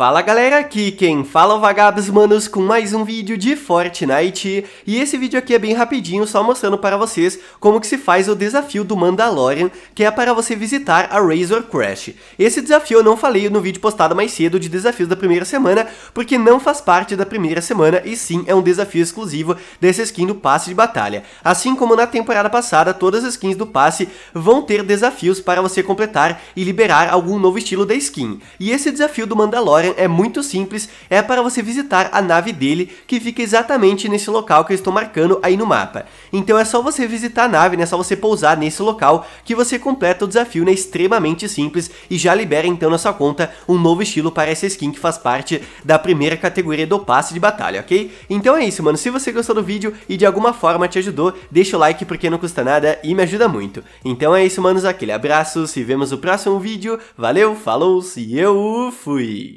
Fala galera, aqui quem fala é o Vagabos Manos com mais um vídeo de Fortnite e esse vídeo aqui é bem rapidinho, só mostrando para vocês como que se faz o desafio do Mandalorian, que é para você visitar a Razor Crash. Esse desafio eu não falei no vídeo postado mais cedo de desafios da primeira semana, porque não faz parte da primeira semana e sim é um desafio exclusivo dessa skin do passe de batalha. Assim como na temporada passada, todas as skins do passe vão ter desafios para você completar e liberar algum novo estilo da skin. E esse desafio do Mandalorian é muito simples, é para você visitar a nave dele, que fica exatamente nesse local que eu estou marcando aí no mapa. Então é só você visitar a nave, né, é só você pousar nesse local, que você completa o desafio, né, extremamente simples, e já libera então na sua conta um novo estilo para essa skin que faz parte da primeira categoria do passe de batalha, ok? Então é isso, mano, se você gostou do vídeo e de alguma forma te ajudou, deixa o like porque não custa nada e me ajuda muito. Então é isso, manos, aquele abraço, se vemos no próximo vídeo, valeu, falou, se eu fui!